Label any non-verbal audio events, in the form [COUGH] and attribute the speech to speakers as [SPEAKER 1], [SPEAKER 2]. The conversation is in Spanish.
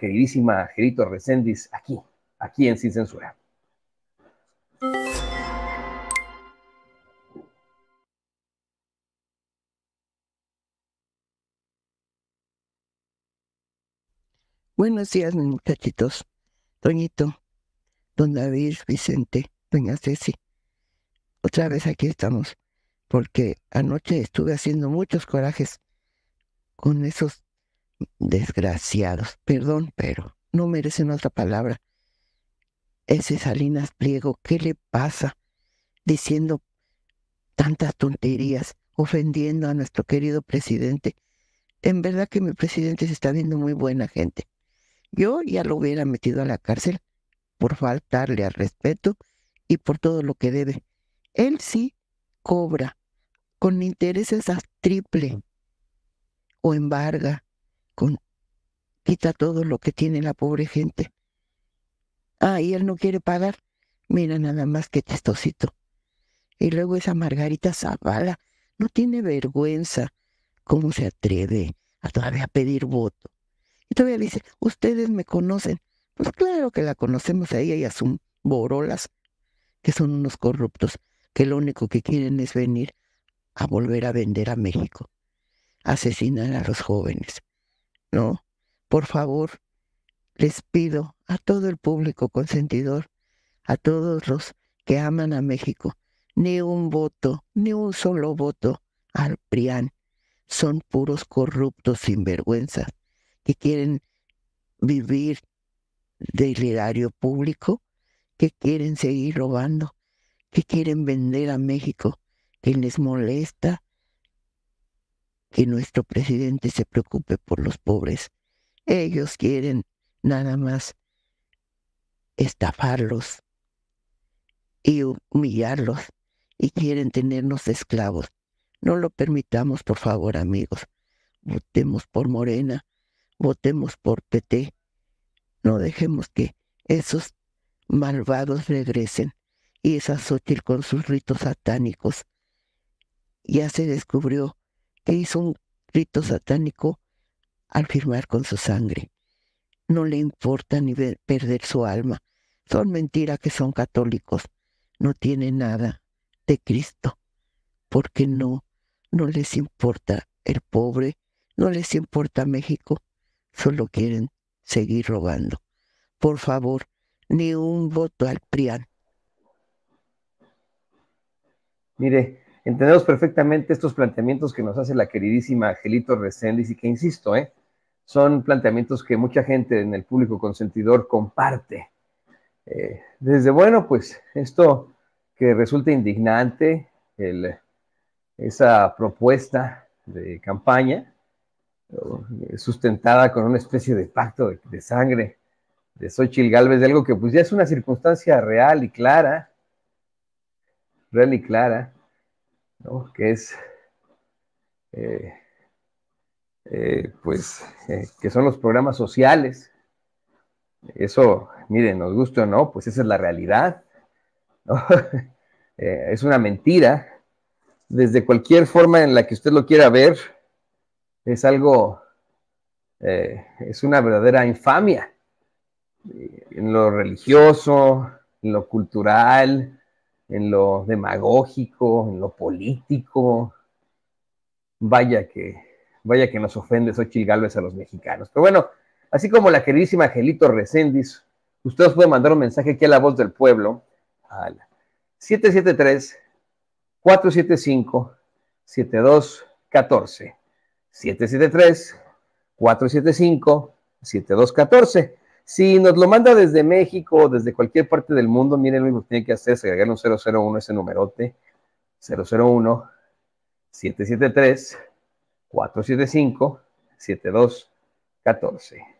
[SPEAKER 1] queridísima Gerito Recendis, aquí, aquí en Sin Censura.
[SPEAKER 2] Buenos días, mis muchachitos. Doñito, don David, Vicente, doña Ceci. Otra vez aquí estamos, porque anoche estuve haciendo muchos corajes con esos desgraciados, perdón, pero no merecen otra palabra. Ese Salinas Pliego, ¿qué le pasa? Diciendo tantas tonterías, ofendiendo a nuestro querido presidente. En verdad que mi presidente se está viendo muy buena gente. Yo ya lo hubiera metido a la cárcel por faltarle al respeto y por todo lo que debe. Él sí cobra con intereses a triple o embarga quita todo lo que tiene la pobre gente. Ah, y él no quiere pagar. Mira nada más que testocito Y luego esa Margarita Zavala no tiene vergüenza. ¿Cómo se atreve a todavía pedir voto? Y todavía dice, ustedes me conocen. Pues claro que la conocemos ahí ella y a sus borolas, que son unos corruptos, que lo único que quieren es venir a volver a vender a México. Asesinan a los jóvenes, no, por favor, les pido a todo el público consentidor, a todos los que aman a México, ni un voto, ni un solo voto al PRIAN. Son puros corruptos sin vergüenza, que quieren vivir del erario público, que quieren seguir robando, que quieren vender a México, que les molesta que nuestro presidente se preocupe por los pobres. Ellos quieren nada más estafarlos y humillarlos y quieren tenernos esclavos. No lo permitamos, por favor, amigos. Votemos por Morena, votemos por PT. No dejemos que esos malvados regresen y esa sutil con sus ritos satánicos. Ya se descubrió hizo un rito satánico al firmar con su sangre. No le importa ni perder su alma. Son mentiras que son católicos. No tiene nada de Cristo, porque no, no les importa el pobre, no les importa México, solo quieren seguir robando. Por favor, ni un voto al PRIAN.
[SPEAKER 1] Mire, entendemos perfectamente estos planteamientos que nos hace la queridísima Angelito Reséndiz y que, insisto, ¿eh? son planteamientos que mucha gente en el público consentidor comparte. Eh, desde, bueno, pues esto que resulta indignante, esa propuesta de campaña eh, sustentada con una especie de pacto de, sangre de Xochitl Galvez, de algo que pues ya es una circunstancia real y clara, real y clara, que es, eh, eh, pues, eh, que son los programas sociales. Eso, miren, nos gusta o no, pues esa es la realidad. [LAUGHS] es una mentira. Desde cualquier forma en la que usted lo quiera ver, es algo, es una verdadera infamia. En lo religioso, en lo cultural, en lo demagógico, en lo político. Vaya que, vaya que nos ofende Xochitl Galvez a los mexicanos. Pero bueno, así como la queridísima Angelito Recendis, usted pueden puede mandar un mensaje aquí a la voz del pueblo, al 773-475-7214. 773-475-7214. Si nos lo manda desde México o desde cualquier parte del mundo, miren lo que tiene que hacer es un 001 ese numerote, 001 773 475 7214.